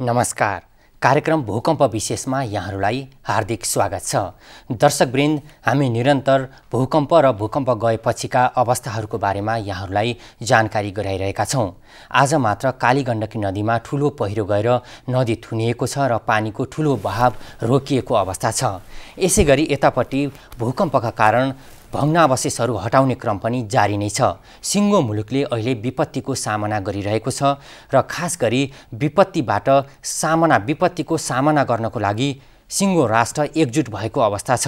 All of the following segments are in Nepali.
नमस्कार कार्यक्रम भूकम्प विशेषमा यहाँहरूलाई हार्दिक स्वागत छ दर्शकवृन्द हामी निरन्तर भूकम्प र भूकम्प गएपछिका अवस्थाहरूको बारेमा यहाँहरूलाई जानकारी गराइरहेका छौँ आज मात्र काली गण्डकी नदीमा ठुलो पहिरो गएर नदी थुनिएको छ र पानीको ठुलो बहाव रोकिएको अवस्था छ यसै गरी यतापट्टि भूकम्पका कारण भग्नावशेषहरू हटाउने क्रम पनि जारी नै छ सिङ्गो मुलुकले अहिले विपत्तिको सामना गरिरहेको छ र खास गरी विपत्तिबाट सामना विपत्तिको सामना गर्नको लागि सिङ्गो राष्ट्र एकजुट भएको अवस्था छ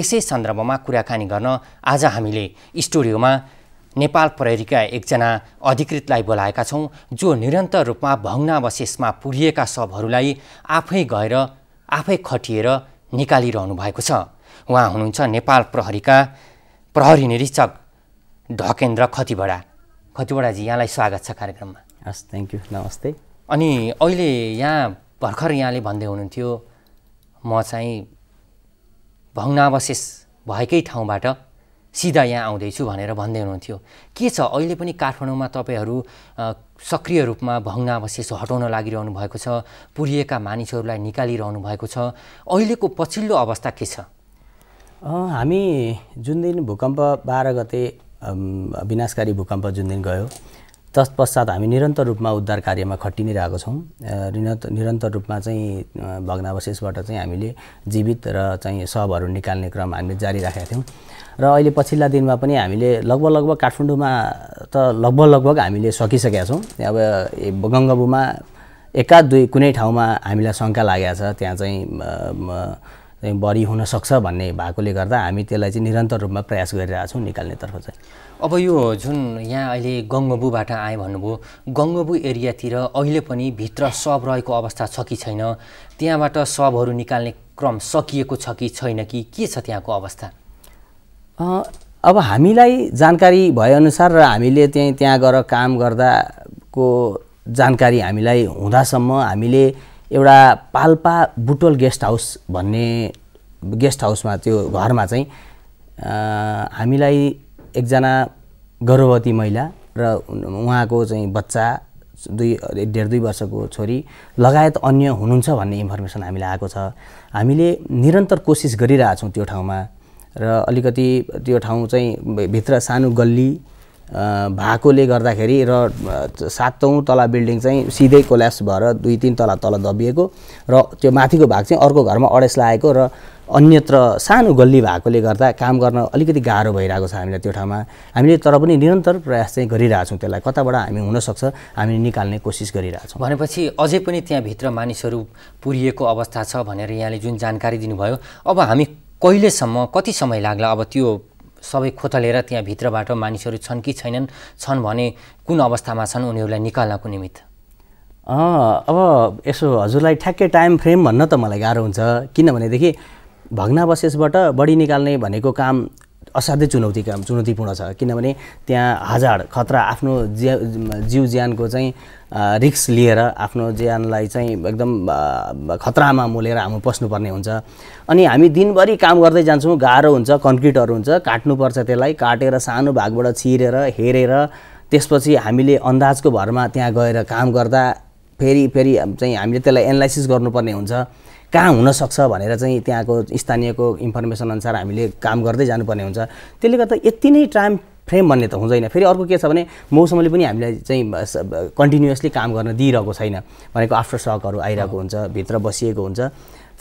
यसै सन्दर्भमा कुराकानी गर्न आज हामीले स्टुडियोमा नेपाल प्रहरीका एकजना अधिकृतलाई बोलाएका छौँ जो निरन्तर रूपमा भग्नावशेषमा पुगिएका शबहरूलाई आफै गएर आफै खटिएर निकालिरहनु भएको छ उहाँ हुनुहुन्छ नेपाल प्रहरीका प्रहरी निरीक्षक ढकेन्द्र खतिवडा खतिवडाजी यहाँलाई स्वागत छ कार्यक्रममा हस् थ्याङ्क यू नमस्ते अनि अहिले यहाँ भर्खर यहाँले भन्दै हुनुहुन्थ्यो म चाहिँ भग्नावशेष भएकै ठाउँबाट सिधा यहाँ आउँदैछु भनेर भन्दै हुनुहुन्थ्यो के छ अहिले पनि काठमाडौँमा तपाईँहरू सक्रिय रूपमा भग्नावशेष हटाउन लागिरहनु भएको छ पुरिएका मानिसहरूलाई निकालिरहनु भएको छ अहिलेको पछिल्लो अवस्था के छ हामी जुन दिन भूकम्प बाह्र गते विनाशकारी भूकम्प जुन दिन गयो तत्पश्चात हामी निरन्तर रूपमा उद्धार कार्यमा नै रहेको छौँ निरन्तर निरन्तर रूपमा चाहिँ भग्नावशेषबाट चाहिँ हामीले जीवित र चाहिँ शवहरू निकाल्ने क्रम हामीले जारी राखेका थियौँ र अहिले पछिल्ला दिनमा पनि हामीले लगभग लगभग काठमाडौँमा त लगभग लगभग हामीले सकिसकेका छौँ अब गङ्गाबुमा एका दुई कुनै ठाउँमा हामीलाई शङ्का लागेको छ त्यहाँ चाहिँ चाहिँ हुनसक्छ भन्ने भएकोले गर्दा हामी त्यसलाई चाहिँ निरन्तर रूपमा प्रयास गरिरहेछौँ निकाल्नेतर्फ चाहिँ अब यो जुन यहाँ अहिले गङ्गबुबाट आएँ भन्नुभयो गङ्गबु एरियातिर अहिले पनि भित्र सब रहेको अवस्था छ कि छैन त्यहाँबाट सबहरू निकाल्ने क्रम सकिएको छ कि छैन कि के छ त्यहाँको अवस्था अब हामीलाई जानकारी भएअनुसार र हामीले त्यहीँ त्यहाँ गएर काम गर्दाको जानकारी हामीलाई हुँदासम्म हामीले एउटा पाल्पा बुटोल गेस्ट हाउस भन्ने गेस्ट हाउसमा त्यो घरमा चाहिँ हामीलाई एकजना गर्भवती महिला र उहाँको चाहिँ बच्चा दुई डेढ दुई वर्षको छोरी लगायत अन्य हुनुहुन्छ भन्ने इन्फर्मेसन हामीलाई आएको छ हामीले निरन्तर कोसिस गरिरहेछौँ त्यो ठाउँमा र अलिकति त्यो ठाउँ चाहिँ भित्र सानो गल्ली भएकोले गर्दाखेरि र सातौँ तला बिल्डिङ चाहिँ सिधै कोल्याप्स भएर दुई तिन तला तल दबिएको र त्यो माथिको भाग चाहिँ अर्को घरमा अडेस लागेको र अन्यत्र सानो गल्ली भएकोले गर्दा काम गर्न अलिकति गाह्रो भइरहेको छ हामीलाई त्यो ठाउँमा हामीले तर पनि निरन्तर प्रयास चाहिँ गरिरहेछौँ त्यसलाई कताबाट हामी हुनसक्छ हामी निकाल्ने कोसिस गरिरहेछौँ भनेपछि अझै पनि त्यहाँभित्र मानिसहरू पुरिएको अवस्था छ भनेर यहाँले जुन जानकारी दिनुभयो अब हामी कहिलेसम्म कति समय लाग्ला अब त्यो सबै खोतलेर भित्रबाट मानिसहरू छन् कि छैनन् छन् भने कुन अवस्थामा छन् उनीहरूलाई निकाल्नको निमित्त अब यसो हजुरलाई ठ्याक्कै टाइम फ्रेम भन्न त मलाई गाह्रो हुन्छ किनभनेदेखि भग्नावशेषबाट बढी निकाल्ने भनेको काम असाध्यै चुनौती काम चुनौतीपूर्ण छ किनभने त्यहाँ हजार खतरा आफ्नो ज्या जिउ ज्यानको चाहिँ रिक्स लिएर आफ्नो ज्यानलाई चाहिँ एकदम खतरामा मोलेर हामी पस्नुपर्ने हुन्छ अनि हामी दिनभरि काम गर्दै जान्छौँ गाह्रो हुन्छ कन्क्रिटहरू हुन्छ काट्नुपर्छ त्यसलाई काटेर सानो भागबाट छिरेर हेरेर त्यसपछि हामीले अन्दाजको भरमा त्यहाँ गएर काम गर्दा फेरि फेरि चाहिँ हामीले त्यसलाई एनालाइसिस गर्नुपर्ने हुन्छ कहाँ हुनसक्छ भनेर चाहिँ त्यहाँको स्थानीयको इन्फर्मेसन अनुसार हामीले काम गर्दै जानुपर्ने हुन्छ त्यसले गर्दा यति नै टाइम फ्रेम भन्ने त हुँदैन फेरि अर्को के छ भने मौसमले पनि हामीलाई चाहिँ कन्टिन्युसली काम गर्न दिइरहेको छैन भनेको आफ्टर सकहरू आइरहेको हुन्छ भित्र बसिएको हुन्छ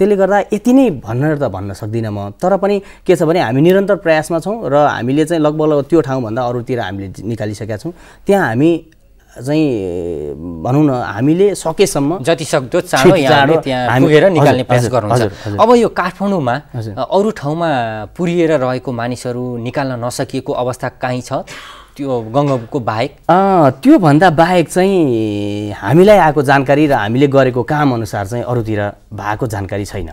त्यसले गर्दा यति नै भनेर त भन्न सक्दिनँ म तर पनि के छ भने हामी निरन्तर प्रयासमा छौँ र हामीले चाहिँ लगभग त्यो ठाउँभन्दा अरूतिर हामीले निकालिसकेका छौँ त्यहाँ हामी चाहिँ भनौँ न हामीले सकेसम्म जति सक्दो चाँडो यहाँले त्यहाँ पुगेर निकाल्ने प्रयास गर्नुहुन्छ अब यो काठमाडौँमा अरू ठाउँमा पुरिएर रहेको मानिसहरू निकाल्न नसकिएको अवस्था कहीँ छ त्यो गङ्गाको बाहेक त्योभन्दा बाहेक चाहिँ हामीलाई आएको जानकारी र हामीले गरेको काम अनुसार चाहिँ अरूतिर भएको जानकारी छैन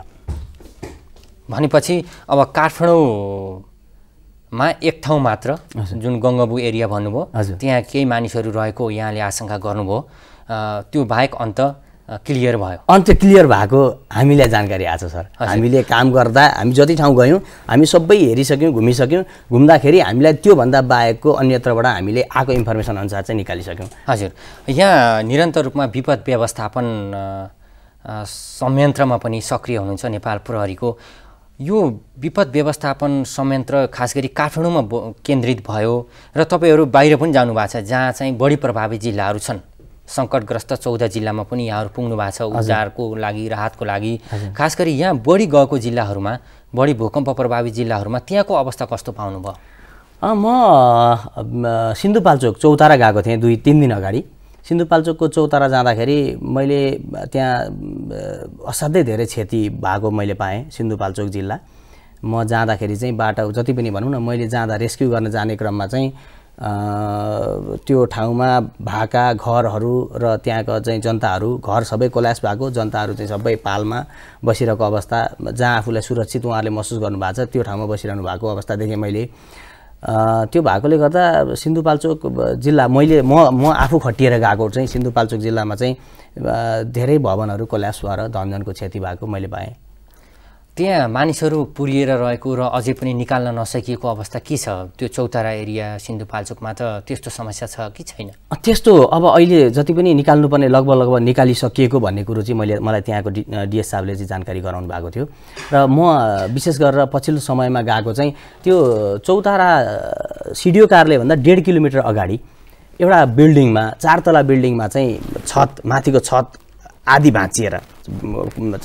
भनेपछि अब काठमाडौँ मा एक ठाउँ मात्र जुन गङ्गाबु एरिया भन्नुभयो त्यहाँ केही मानिसहरू रहेको यहाँले आशंका गर्नुभयो त्यो बाहेक अन्त क्लियर भयो अन्त क्लियर भएको हामीलाई जानकारी आएको छ सर हामीले काम गर्दा हामी जति ठाउँ गयौँ हामी सबै हेरिसक्यौँ घुमिसक्यौँ घुम्दाखेरि हामीलाई त्योभन्दा बाहेकको अन्यत्रबाट हामीले आएको इन्फर्मेसन अनुसार चाहिँ निकालिसक्यौँ हजुर यहाँ निरन्तर रूपमा विपद व्यवस्थापन संयन्त्रमा पनि सक्रिय हुनुहुन्छ नेपाल प्रहरीको यो विपद व्यवस्थापन संयन्त्र खास गरी काठमाडौँमा केन्द्रित भयो र तपाईँहरू बाहिर पनि जानु भएको छ जहाँ चाहिँ बढी प्रभावित जिल्लाहरू छन् सङ्कटग्रस्त चौध जिल्लामा पनि यहाँहरू पुग्नु भएको छ उजारको लागि राहतको लागि खास गरी यहाँ बढी गएको जिल्लाहरूमा बढी भूकम्प प्रभावित जिल्लाहरूमा त्यहाँको अवस्था कस्तो पाउनुभयो म सिन्धुपाल्चोक चौतारा गएको थिएँ दुई तिन दिन अगाडि सिन्धुपाल्चोकको चौतारा जाँदाखेरि मैले त्यहाँ असाध्यै धेरै क्षति भएको मैले पाएँ सिन्धुपाल्चोक जिल्ला म जाँदाखेरि चाहिँ बाटो जति पनि भनौँ न मैले जाँदा रेस्क्यु गर्न जाने क्रममा चाहिँ त्यो ठाउँमा भएका घरहरू र त्यहाँको चाहिँ जनताहरू घर सबै कोल्यास भएको जनताहरू चाहिँ सबै पालमा बसिरहेको अवस्था जहाँ आफूलाई सुरक्षित उहाँहरूले महसुस गर्नुभएको छ त्यो ठाउँमा बसिरहनु भएको अवस्था देखेँ मैले त्यो भएकोले गर्दा सिन्धुपाल्चोक जिल्ला मैले म म आफू खटिएर गएको चाहिँ सिन्धुपाल्चोक जिल्लामा चाहिँ धेरै भवनहरू कोल्यास भएर धनजनको क्षति भएको मैले पाएँ त्यहाँ मानिसहरू पुरिएर रहेको र अझै पनि निकाल्न नसकिएको अवस्था के छ त्यो चौतारा एरिया सिन्धुपाल्चोकमा त त्यस्तो समस्या छ कि छैन त्यस्तो अब अहिले जति पनि निकाल्नुपर्ने लगभग लगभग निकालिसकिएको भन्ने कुरो चाहिँ मैले मलाई त्यहाँको डि डिएस साहबले चाहिँ जानकारी गराउनु भएको थियो र म विशेष गरेर पछिल्लो समयमा गएको चाहिँ त्यो चौतारा सिडिओ कारले भन्दा डेढ किलोमिटर अगाडि एउटा बिल्डिङमा चार तला बिल्डिङमा चाहिँ छत माथिको छत आदि भाँचिएर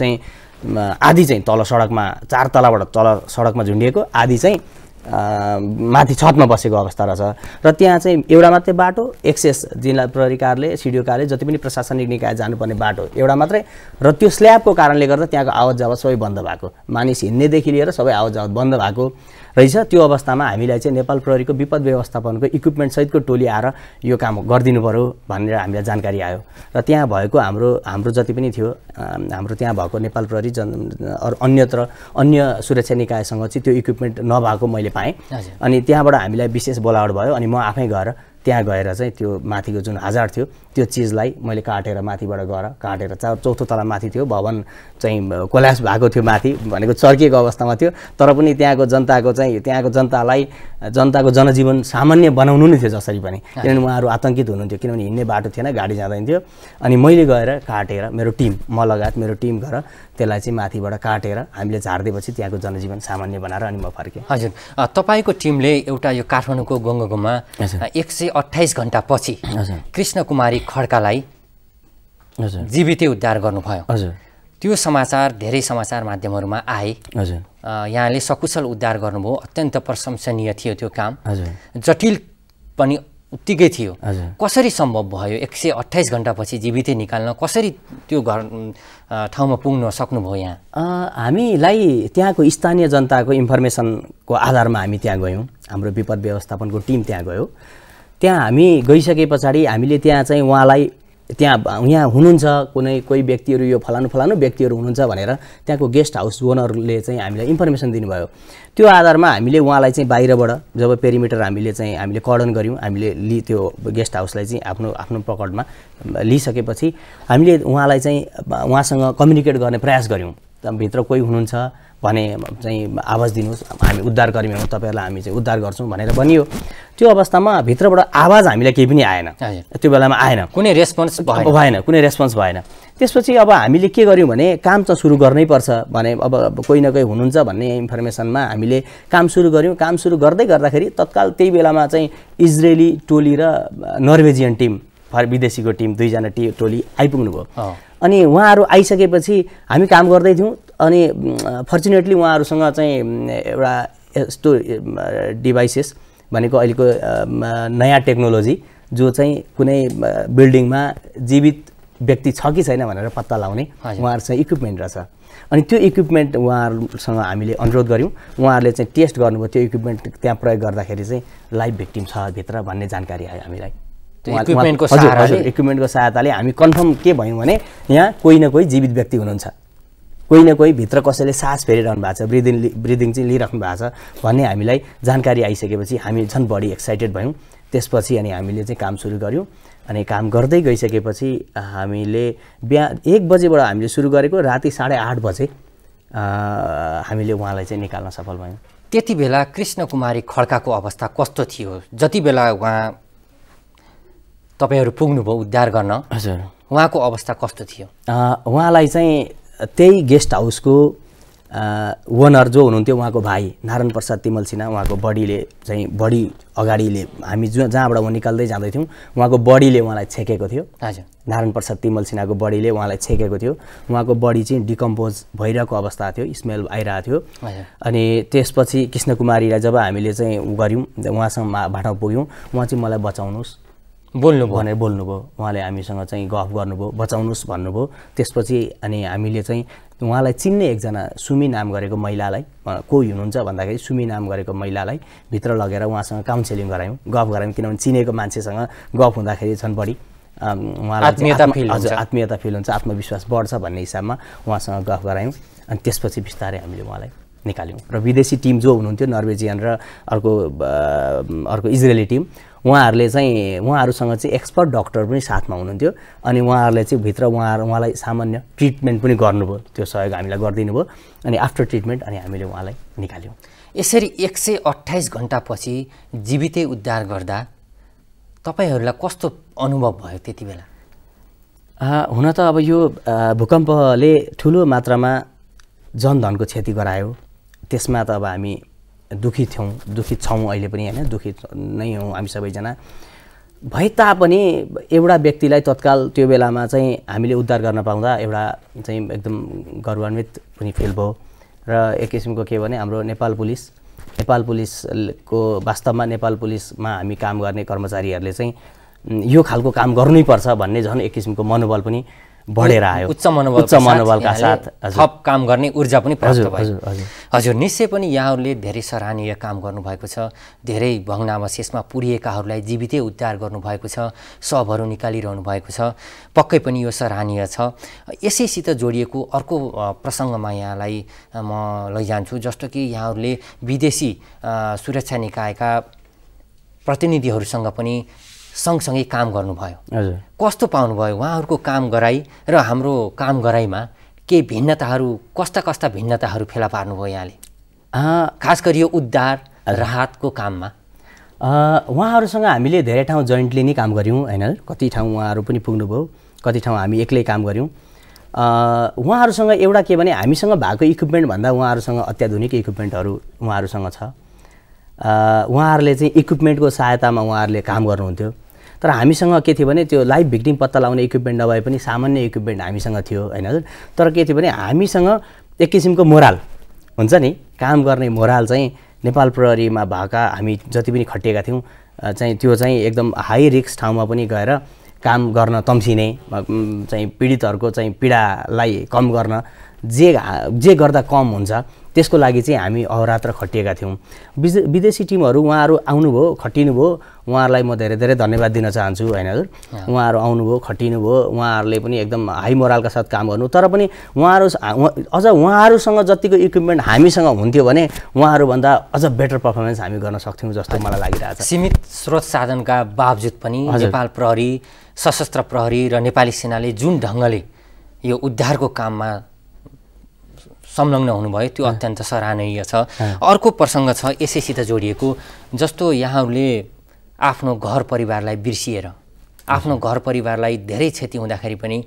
चाहिँ आदि चाहिँ तल सडकमा चार तलाबाट तल सडकमा झुन्डिएको आदि चाहिँ माथि छतमा बसेको अवस्था रहेछ र त्यहाँ चाहिँ एउटा मात्रै बाटो एक्सेस जिल्ला प्रहरी कार्यालय सिडिओ जति पनि प्रशासनिक निकाय जानुपर्ने बाटो एउटा मात्रै र त्यो स्ल्याबको कारणले गर्दा त्यहाँको आवत जावत सबै बन्द भएको मानिस हिँड्नेदेखि लिएर सबै आवत जावत बन्द भएको रहेछ त्यो अवस्थामा हामीलाई चाहिँ नेपाल प्रहरीको विपद व्यवस्थापनको इक्विपमेन्ट सहितको टोली आएर यो काम गरिदिनु पऱ्यो भनेर हामीलाई जानकारी आयो र त्यहाँ भएको हाम्रो हाम्रो जति पनि थियो हाम्रो त्यहाँ भएको नेपाल प्रहरी जन अरू अन्यत्र अन्य सुरक्षा निकायसँग चाहिँ त्यो इक्विपमेन्ट नभएको मैले पाएँ अनि त्यहाँबाट हामीलाई विशेष बोलावट भयो अनि म आफै गएर त्यहाँ गएर चाहिँ त्यो माथिको जुन हजार थियो त्यो चिजलाई मैले काटेर माथिबाट गएर काटेर चा चौथो तला माथि थियो भवन चाहिँ कोल्यास भएको थियो माथि भनेको चर्किएको अवस्थामा थियो तर पनि त्यहाँको जनताको चाहिँ त्यहाँको जनतालाई जनताको जनजीवन सामान्य बनाउनु नै थियो जसरी पनि किनभने उहाँहरू आतङ्कित हुनुहुन्थ्यो किनभने हिँड्ने बाटो थिएन गाडी जाँदैन थियो अनि मैले गएर काटेर मेरो टिम म लगायत मेरो टिम गएर त्यसलाई चाहिँ माथिबाट काटेर हामीले झारिदिएपछि त्यहाँको जनजीवन सामान्य बनाएर अनि म फर्केँ हजुर तपाईँको टिमले एउटा यो काठमाडौँको गङ्गोमा एक सय अठाइस घन्टापछि कृष्ण कुमारी खड्कालाई जीवितै उद्धार गर्नुभयो त्यो समाचार धेरै समाचार माध्यमहरूमा आए यहाँले सकुशल उद्धार गर्नुभयो अत्यन्त प्रशंसनीय थियो त्यो काम जटिल पनि उत्तिकै थियो कसरी सम्भव भयो एक सय अठाइस घन्टापछि जीवितै निकाल्न कसरी त्यो घर ठाउँमा पुग्न सक्नुभयो यहाँ हामीलाई त्यहाँको स्थानीय जनताको इन्फर्मेसनको आधारमा हामी त्यहाँ गयौँ हाम्रो विपद व्यवस्थापनको टिम त्यहाँ गयो त्यहाँ हामी गइसके पछाडि हामीले त्यहाँ चाहिँ उहाँलाई त्यहाँ यहाँ हुनुहुन्छ कुनै कोही व्यक्तिहरू यो फलानु फलानु व्यक्तिहरू हुनुहुन्छ भनेर त्यहाँको गेस्ट हाउस ओनरले चाहिँ हामीलाई इन्फर्मेसन दिनुभयो त्यो आधारमा हामीले उहाँलाई चाहिँ बाहिरबाट जब पेरिमिटर हामीले चाहिँ हामीले कर्डन गऱ्यौँ हामीले लि त्यो गेस्ट हाउसलाई चाहिँ आफ्नो आफ्नो पकडमा लिइसकेपछि हामीले उहाँलाई चाहिँ उहाँसँग कम्युनिकेट गर्ने प्रयास गऱ्यौँ भित्र कोही हुनुहुन्छ भने चाहिँ आवाज दिनुहोस् हामी उद्धार उद्धारकर्मी हौँ तपाईँहरूलाई हामी चाहिँ उद्धार गर्छौँ भनेर भनियो त्यो अवस्थामा भित्रबाट आवाज हामीलाई केही पनि आएन त्यो बेलामा आएन कुनै रेस्पोन्स भएन कुनै रेस्पोन्स भएन त्यसपछि अब हामीले के गर्यौँ भने काम त सुरु गर्नैपर्छ भने अब कोही न कोही हुनुहुन्छ भन्ने इन्फर्मेसनमा हामीले काम सुरु गऱ्यौँ काम सुरु गर्दै गर्दाखेरि तत्काल त्यही बेलामा चाहिँ इजरायली टोली र नर्वेजियन टिम फर विदेशीको टिम दुईजना टि टोली आइपुग्नु भयो अनि उहाँहरू आइसकेपछि हामी काम गर्दैथ्यौँ अनि फर्चुनेटली उहाँहरूसँग चाहिँ एउटा यस्तो डिभाइसेस भनेको अहिलेको नयाँ टेक्नोलोजी जो चाहिँ कुनै बिल्डिङमा जीवित व्यक्ति छ कि छैन भनेर पत्ता लगाउने उहाँहरूसँग इक्विपमेन्ट रहेछ अनि त्यो इक्विपमेन्ट उहाँहरूसँग हामीले अनुरोध गऱ्यौँ उहाँहरूले चाहिँ टेस्ट गर्नुभयो त्यो इक्विपमेन्ट त्यहाँ प्रयोग गर्दाखेरि चाहिँ लाइभ भिक्टिम छ भित्र भन्ने जानकारी आयो हामीलाई इक्विपमेन्टको सहायताले इक्विपमेन्टको सहायताले हामी कन्फर्म के भयौँ भने यहाँ कोही न कोही जीवित व्यक्ति हुनुहुन्छ कोही न कोही भित्र कसैले सास फेरिरहनु भएको छ ब्रिदिङ ब्रिदिङ चाहिँ लिइराख्नु भएको छ भन्ने हामीलाई जानकारी आइसकेपछि हामी झन् बढी एक्साइटेड भयौँ त्यसपछि अनि हामीले चाहिँ काम सुरु गऱ्यौँ अनि काम गर्दै गइसकेपछि हामीले बिहान एक बजेबाट हामीले सुरु गरेको राति साढे आठ बजे हामीले उहाँलाई चाहिँ निकाल्न सफल भयौँ त्यति बेला कृष्ण कुमारी खड्काको अवस्था कस्तो थियो जति बेला उहाँ तपाईँहरू पुग्नुभयो उद्धार गर्न हजुर उहाँको अवस्था कस्तो थियो उहाँलाई चाहिँ त्यही गेस्ट हाउसको ओनर जो हुनुहुन्थ्यो उहाँको भाइ नारायण प्रसाद तिमल सिन्हा उहाँको बडीले चाहिँ बडी अगाडिले हामी जो जहाँबाट उहाँ निकाल्दै जाँदैथ्यौँ उहाँको बडीले उहाँलाई छेकेको थियो हजुर नारायण प्रसाद तिमल सिन्हाको बडीले उहाँलाई छेकेको थियो उहाँको बडी चाहिँ डिकम्पोज भइरहेको अवस्था थियो स्मेल आइरहेको थियो अनि त्यसपछि कृष्ण कुमारीलाई जब हामीले चाहिँ उ गऱ्यौँ उहाँसँग भाटामा पुग्यौँ उहाँ चाहिँ मलाई बचाउनुहोस् बोल्नु भनेर बोल्नुभयो उहाँले हामीसँग चाहिँ गफ गर्नुभयो बचाउनुहोस् भन्नुभयो त्यसपछि अनि हामीले चाहिँ उहाँलाई चिन्ने एकजना सुमी नाम गरेको महिलालाई कोही हुनुहुन्छ भन्दाखेरि सुमी नाम गरेको महिलालाई भित्र लगेर उहाँसँग काउन्सिलिङ गरायौँ गफ गरायौँ किनभने चिनेको मान्छेसँग गफ हुँदाखेरि झन् बढी उहाँलाई आत्मीयता फिल हुन्छ आत्मविश्वास बढ्छ भन्ने हिसाबमा उहाँसँग गफ गरायौँ अनि त्यसपछि बिस्तारै हामीले उहाँलाई निकाल्यौँ र विदेशी टिम जो हुनुहुन्थ्यो नर्वेजियन र अर्को अर्को इजरायली टिम उहाँहरूले चाहिँ उहाँहरूसँग चाहिँ एक्सपर्ट डक्टर पनि साथमा हुनुहुन्थ्यो अनि उहाँहरूले चाहिँ भित्र उहाँहरू उहाँलाई सामान्य ट्रिटमेन्ट पनि गर्नुभयो त्यो सहयोग हामीलाई गरिदिनु भयो अनि आफ्टर ट्रिटमेन्ट अनि हामीले उहाँलाई निकाल्यौँ यसरी एक सय अठाइस घन्टापछि जीवितै उद्धार गर्दा तपाईँहरूलाई कस्तो अनुभव भयो त्यति बेला हुन त अब यो भूकम्पले ठुलो मात्रामा जनधनको क्षति गरायो त्यसमा त अब हामी दुखी थियौँ दुखी छौँ अहिले पनि होइन दुखी नै हौँ हामी सबैजना भए तापनि एउटा व्यक्तिलाई तत्काल त्यो बेलामा चाहिँ हामीले उद्धार गर्न पाउँदा एउटा चाहिँ एकदम गौरवान्वित पनि फिल भयो र एक किसिमको के भने हाम्रो नेपाल पुलिस नेपाल पुलिसको वास्तवमा नेपाल पुलिसमा हामी काम गर्ने कर्मचारीहरूले चाहिँ यो खालको काम गर्नैपर्छ भन्ने झन् एक किसिमको मनोबल पनि बढेर आयो उच्च मनोबल उच्च मनोबलका साथ थप काम गर्ने ऊर्जा पनि प्राप्त भयो हजुर निश्चय पनि यहाँहरूले धेरै सराहनीय काम गर्नुभएको छ धेरै भग्नावशेषमा पुरिएकाहरूलाई जीवितै उद्धार गर्नुभएको छ सबहरू निकालिरहनु भएको छ पक्कै पनि यो सराहनीय छ यसैसित जोडिएको अर्को प्रसङ्गमा यहाँलाई म लैजान्छु जस्तो कि यहाँहरूले विदेशी सुरक्षा निकायका प्रतिनिधिहरूसँग पनि सँगसँगै काम गर्नुभयो हजुर कस्तो पाउनुभयो उहाँहरूको काम गराई र हाम्रो काम गराइमा के भिन्नताहरू कस्ता कस्ता भिन्नताहरू फेला पार्नुभयो यहाँले खास गरी यो उद्धार राहतको काममा उहाँहरूसँग हामीले धेरै ठाउँ जोइन्टली नै काम गऱ्यौँ होइन कति ठाउँ उहाँहरू पनि पुग्नुभयो कति ठाउँ हामी एक्लै काम गऱ्यौँ उहाँहरूसँग एउटा के भने हामीसँग भएको इक्विपमेन्टभन्दा उहाँहरूसँग अत्याधुनिक इक्विपमेन्टहरू उहाँहरूसँग छ उहाँहरूले चाहिँ इक्विपमेन्टको सहायतामा उहाँहरूले काम गर्नुहुन्थ्यो तर हामीसँग के थियो भने त्यो लाइभ भिक्टिम पत्ता लाउने इक्विपमेन्ट नभए पनि सामान्य इक्विपमेन्ट हामीसँग थियो होइन तर के थियो भने हामीसँग एक किसिमको मोराल हुन्छ नि काम गर्ने मोराल चाहिँ नेपाल प्रहरीमा भएका हामी जति पनि खटिएका थियौँ चाहिँ त्यो चाहिँ एकदम हाई रिस्क ठाउँमा पनि गएर काम गर्न तम्सिने चाहिँ पीडितहरूको चाहिँ पीडालाई कम गर्न जे जे गर्दा कम हुन्छ त्यसको लागि चाहिँ हामी अहरात्र खटिएका थियौँ विदे विदेशी टिमहरू उहाँहरू आउनुभयो खटिनुभयो उहाँहरूलाई म धेरै धेरै धन्यवाद दिन चाहन्छु होइन हजुर उहाँहरू आउनुभयो खटिनुभयो उहाँहरूले पनि एकदम हाई मोरालका साथ काम गर्नु तर पनि उहाँहरू अझ उहाँहरूसँग जतिको इक्विपमेन्ट हामीसँग हुन्थ्यो भने उहाँहरूभन्दा अझ बेटर पर्फर्मेन्स हामी गर्न सक्थ्यौँ जस्तो मलाई लागिरहेको छ सीमित स्रोत साधनका बावजुद पनि नेपाल प्रहरी सशस्त्र प्रहरी र नेपाली सेनाले जुन ढङ्गले यो उद्धारको काममा संलग्न हुनुभयो त्यो अत्यन्त सराहनीय छ अर्को प्रसङ्ग छ यसैसित जोडिएको जस्तो यहाँहरूले आफ्नो घर परिवारलाई बिर्सिएर आफ्नो घर परिवारलाई धेरै क्षति हुँदाखेरि पनि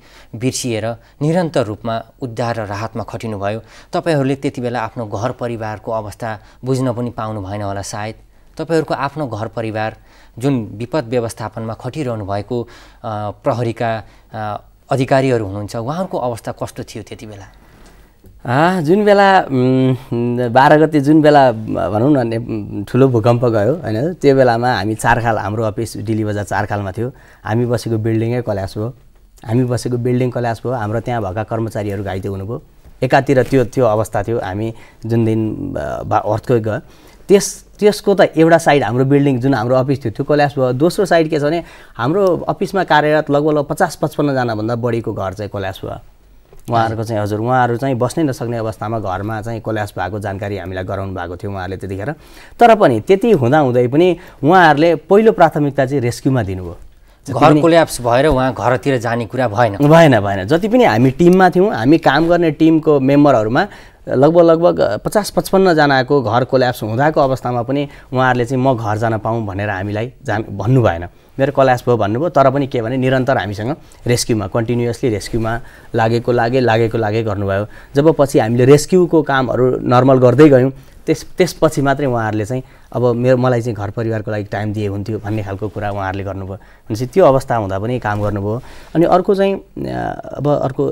बिर्सिएर निरन्तर रूपमा उद्धार र राहतमा खटिनुभयो तपाईँहरूले त्यति बेला आफ्नो घर परिवारको अवस्था बुझ्न पनि पाउनु भएन होला सायद तपाईँहरूको आफ्नो घर परिवार जुन विपद व्यवस्थापनमा खटिरहनु भएको प्रहरीका अधिकारीहरू हुनुहुन्छ उहाँहरूको अवस्था कस्तो थियो त्यति बेला जुन बेला बाह्र गते जुन बेला भनौँ न ठुलो भूकम्प गयो होइन त्यो बेलामा हामी चारखाल हाम्रो अफिस डेली बजार चारखालमा थियो हामी बसेको बिल्डिङै कल्यास भयो हामी बसेको बिल्डिङ कल्यास भयो हाम्रो त्यहाँ भएका कर्मचारीहरू घाइते हुनुभयो एकातिर त्यो त्यो अवस्था थियो हामी जुन दिन अर्थकै गयो त्यस त्यसको त एउटा साइड हाम्रो बिल्डिङ जुन हाम्रो अफिस थियो त्यो कल्यास भयो दोस्रो साइड के छ भने हाम्रो अफिसमा कार्यरत लगभग लगभग पचास पचपन्नजनाभन्दा बढीको घर चाहिँ कल्यास भयो उहाँहरूको चाहिँ हजुर उहाँहरू चाहिँ बस्नै नसक्ने अवस्थामा घरमा चाहिँ कोल्यास भएको जानकारी हामीलाई गराउनु भएको थियो उहाँहरूले त्यतिखेर तर पनि त्यति हुँदाहुँदै पनि उहाँहरूले पहिलो प्राथमिकता चाहिँ रेस्क्युमा दिनुभयो घर कोल्याप्स भएर उहाँ घरतिर जाने कुरा भएन भएन भएन जति पनि हामी टिममा थियौँ हामी काम गर्ने टिमको मेम्बरहरूमा लगभग लगभग पचास पचपन्नजनाको घर कोल्याप्स हुँदाको अवस्थामा पनि उहाँहरूले चाहिँ म घर जान पाऊँ भनेर हामीलाई जान भन्नु भएन मेरो कलास भयो भन्नुभयो तर पनि के भने निरन्तर हामीसँग रेस्क्युमा कन्टिन्युसली रेस्क्युमा लागेको लागे लागेको लागे गर्नुभयो जब पछि हामीले रेस्क्युको कामहरू नर्मल गर्दै गयौँ त्यस त्यसपछि मात्रै उहाँहरूले चाहिँ अब मेरो मलाई चाहिँ घर परिवारको लागि टाइम दिए हुन्थ्यो भन्ने खालको कुरा उहाँहरूले गर्नुभयो भनेपछि त्यो अवस्था हुँदा पनि काम गर्नुभयो अनि अर्को चाहिँ अब अर्को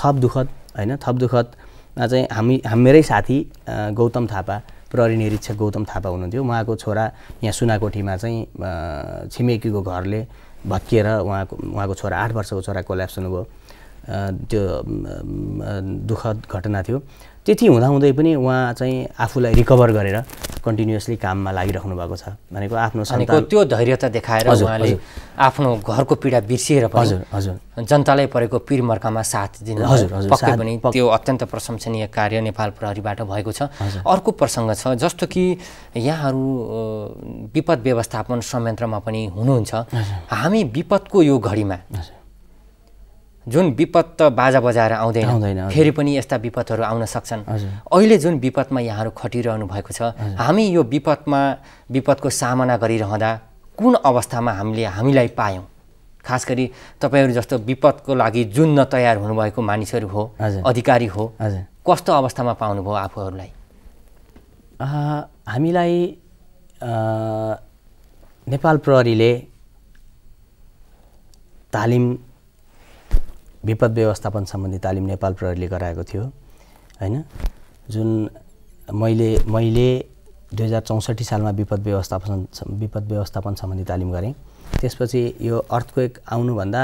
थप दुःखद होइन थप दुःखदमा चाहिँ हामी मेरै साथी गौतम थापा प्रहरी निरीक्षक गौतम थापा हुनुहुन्थ्यो उहाँको छोरा यहाँ सुनाकोठीमा चाहिँ छिमेकीको घरले भत्किएर उहाँको उहाँको छोरा आठ वर्षको छोरा कोल्याप्स हुनुभयो त्यो दुःखद घटना थियो त्यति हुँदाहुँदै पनि उहाँ चाहिँ आफूलाई रिकभर गरेर कन्टिन्युसली काममा लागिरहनु भएको छ भनेको आफ्नो त्यो धैर्यता देखाएर उहाँले आफ्नो घरको पीडा बिर्सिएर हजुर हजुर जनतालाई परेको पिर मर्कामा साथ दिनु हजुर पक्कै पनि त्यो अत्यन्त प्रशंसनीय कार्य नेपाल प्रहरीबाट भएको छ अर्को प्रसङ्ग छ जस्तो कि यहाँहरू विपद व्यवस्थापन संयन्त्रमा पनि हुनुहुन्छ हामी विपदको यो घडीमा जुन विपद त बाजा बजाएर आउँदैन आउँदैन फेरि पनि यस्ता विपदहरू आउन सक्छन् अहिले जुन विपदमा यहाँहरू खटिरहनु भएको छ हामी यो विपदमा विपदको सामना गरिरहँदा कुन अवस्थामा हामीले हामीलाई पायौँ खास गरी तपाईँहरू जस्तो विपदको लागि जुन्न तयार हुनुभएको मानिसहरू हो अधिकारी हो कस्तो अवस्थामा पाउनुभयो आफूहरूलाई हामीलाई नेपाल प्रहरीले तालिम विपद व्यवस्थापन सम्बन्धी तालिम नेपाल प्रहरीले गराएको थियो होइन जुन मैले मैले दुई हजार चौसठी सालमा विपद व्यवस्थापन विपद व्यवस्थापन सम्बन्धी तालिम गरेँ त्यसपछि यो अर्थक्वेक आउनुभन्दा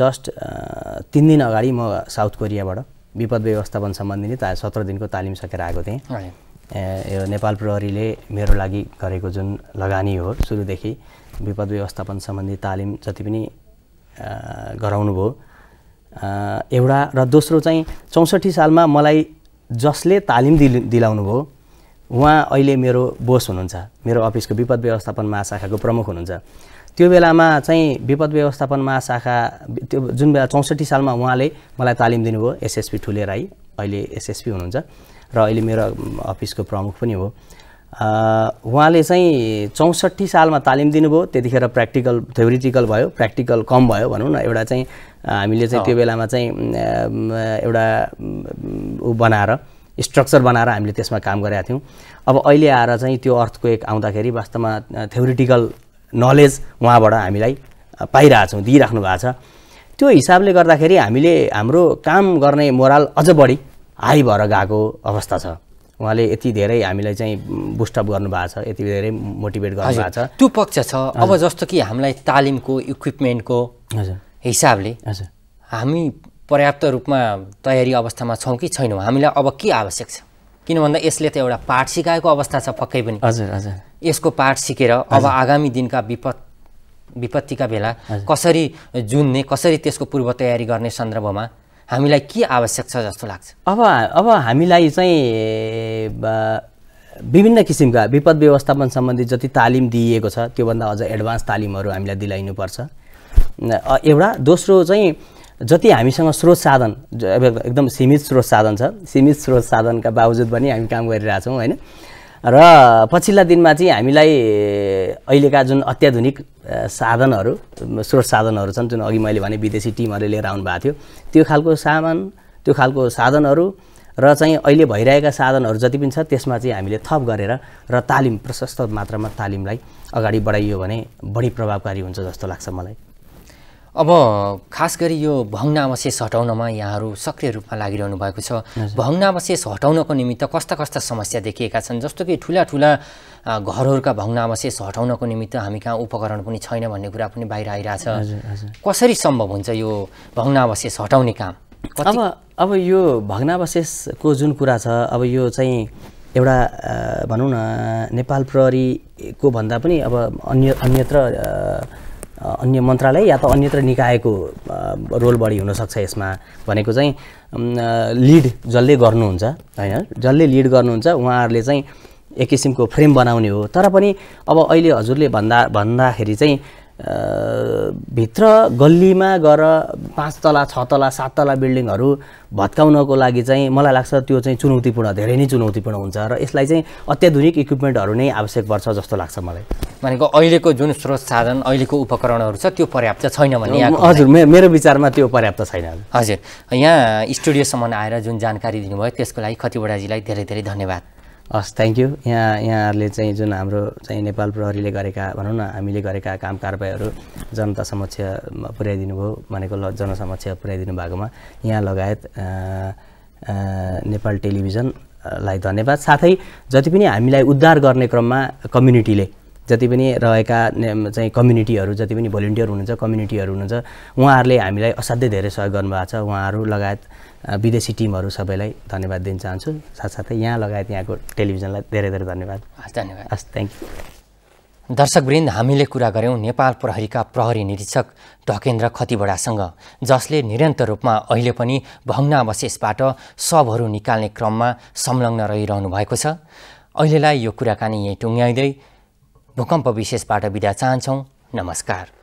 जस्ट तिन दिन अगाडि म साउथ कोरियाबाट विपद व्यवस्थापन सम्बन्धी नै ता सत्र दिनको तालिम सकेर आएको थिएँ यो नेपाल प्रहरीले मेरो लागि गरेको जुन लगानी हो सुरुदेखि विपद व्यवस्थापन सम्बन्धी तालिम जति पनि गराउनुभयो एउटा र दोस्रो चाहिँ चौसठी सालमा मलाई जसले तालिम दिल दिलाउनु भयो उहाँ अहिले मेरो बोस हुनुहुन्छ मेरो अफिसको विपद व्यवस्थापन महाशाखाको प्रमुख हुनुहुन्छ त्यो बेलामा चाहिँ विपद व्यवस्थापन महाशाखा त्यो जुन बेला चौसठी सालमा उहाँले मलाई तालिम दिनुभयो एसएसपी ठुले राई अहिले एसएसपी हुनुहुन्छ र अहिले मेरो अफिसको प्रमुख पनि हो उहाँले चाहिँ चौसठी सालमा तालिम दिनुभयो त्यतिखेर प्र्याक्टिकल थ्योरिटिकल भयो प्र्याक्टिकल कम भयो भनौँ न एउटा चाहिँ हामीले चाहिँ त्यो बेलामा चाहिँ एउटा ऊ बनाएर स्ट्रक्चर बनाएर हामीले त्यसमा काम गरेका थियौँ अब अहिले आएर चाहिँ त्यो अर्थको एक आउँदाखेरि वास्तवमा थ्योरिटिकल नलेज उहाँबाट हामीलाई पाइरहेछौँ दिइराख्नु भएको छ त्यो हिसाबले गर्दाखेरि हामीले हाम्रो काम गर्ने मोराल अझ बढी हाई भएर गएको अवस्था छ उहाँले यति धेरै हामीलाई चाहिँ बुस्टअप गर्नुभएको छ यति धेरै मोटिभेट गर्नुभएको छ त्यो पक्ष छ अब जस्तो कि हामीलाई तालिमको इक्विपमेन्टको हिसाबले हामी पर्याप्त रूपमा तयारी अवस्थामा छौँ कि छैनौँ हामीलाई अब के आवश्यक छ किन भन्दा यसले त एउटा पाठ सिकाएको अवस्था छ पक्कै पनि हजुर हजुर यसको पाठ सिकेर अब आगामी दिनका विपद विपत्तिका बेला कसरी जुन्ने कसरी त्यसको पूर्व तयारी गर्ने सन्दर्भमा हामीलाई के आवश्यक छ जस्तो लाग्छ अब अब हामीलाई चाहिँ विभिन्न किसिमका विपद व्यवस्थापन सम्बन्धी जति तालिम दिइएको छ त्योभन्दा अझ एडभान्स तालिमहरू हामीलाई दिलाइनुपर्छ एउटा दोस्रो चाहिँ जति हामीसँग स्रोत साधन एकदम सीमित स्रोत साधन छ सीमित स्रोत साधनका बावजुद पनि हामी काम गरिरहेछौँ होइन र पछिल्ला दिनमा चाहिँ हामीलाई अहिलेका जुन अत्याधुनिक साधनहरू स्रोत साधनहरू छन् जुन अघि मैले भने विदेशी टिमहरूले लिएर आउनु भएको थियो त्यो खालको सामान त्यो खालको साधनहरू र चाहिँ अहिले भइरहेका साधनहरू जति पनि छ त्यसमा चाहिँ हामीले थप गरेर र तालिम प्रशस्त मात्रामा तालिमलाई अगाडि बढाइयो भने बढी प्रभावकारी हुन्छ जस्तो लाग्छ मलाई अब खास गरी यो भग्नावशेष हटाउनमा यहाँहरू सक्रिय रूपमा लागिरहनु भएको छ भग्नावशेष हटाउनको निमित्त कस्ता कस्ता समस्या देखिएका छन् जस्तो कि ठुला ठुला घरहरूका भग्नावशेष हटाउनको निमित्त हामी कहाँ उपकरण पनि छैन भन्ने कुरा पनि बाहिर आइरहेछ कसरी सम्भव हुन्छ यो भग्नावशेष हटाउने काम अब अब यो भग्नावशेषको जुन कुरा छ अब यो चाहिँ एउटा भनौँ न नेपाल प्रहरीको भन्दा पनि अब अन्य अन्यत्र अन्य मन्त्रालय या त अन्यत्र निकायको रोल बढी हुनसक्छ यसमा भनेको चाहिँ लिड जसले गर्नुहुन्छ होइन जसले लिड गर्नुहुन्छ उहाँहरूले चाहिँ एक किसिमको फ्रेम बनाउने हो तर पनि अब अहिले हजुरले भन्दा भन्दाखेरि चाहिँ भित्र गल्लीमा गएर पाँच तला छ तला सात तला बिल्डिङहरू भत्काउनको लागि चाहिँ मलाई लाग्छ त्यो चाहिँ चुनौतीपूर्ण धेरै नै चुनौतीपूर्ण हुन्छ र यसलाई चाहिँ अत्याधुनिक इक्विपमेन्टहरू नै आवश्यक पर्छ जस्तो लाग्छ मलाई भनेको अहिलेको जुन स्रोत साधन अहिलेको उपकरणहरू छ त्यो पर्याप्त छैन भने हजुर मेरो विचारमा त्यो पर्याप्त छैन हजुर यहाँ स्टुडियोसम्म आएर जुन जानकारी दिनुभयो त्यसको लागि खतिवडाजीलाई धेरै धेरै धन्यवाद हस् थ्याङ्क यू यहाँ यहाँहरूले चाहिँ जुन हाम्रो चाहिँ नेपाल प्रहरीले गरेका भनौँ न हामीले गरेका काम कारवाहीहरू जनता समक्ष पुर्याइदिनु भयो भनेको ल जनसमक्ष पुर्याइदिनु भएकोमा यहाँ लगायत नेपाल टेलिभिजनलाई धन्यवाद साथै जति पनि हामीलाई उद्धार गर्ने क्रममा कम्युनिटीले जति पनि रहेका चाहिँ कम्युनिटीहरू जति पनि भोलिन्टियर हुनुहुन्छ कम्युनिटीहरू हुनुहुन्छ उहाँहरूले हामीलाई असाध्यै धेरै सहयोग गर्नुभएको छ उहाँहरू लगायत विदेशी टिमहरू सबैलाई धन्यवाद दिन चाहन्छु साथसाथै यहाँ लगायत यहाँको टेलिभिजनलाई धेरै धेरै धन्यवाद हस् धन्यवाद हस् थ्याङ्क यू दर्शकवृन्द हामीले कुरा गऱ्यौँ नेपाल प्रहरीका प्रहरी निरीक्षक ढकेन्द्र खतिवडासँग जसले निरन्तर रूपमा अहिले पनि भग्नावशेषबाट शबहरू निकाल्ने क्रममा संलग्न रहिरहनु भएको छ अहिलेलाई यो कुराकानी यहीँ टुङ्ग्याइँदै भूकम्प विशेषबाट बिदा चाहन्छौँ नमस्कार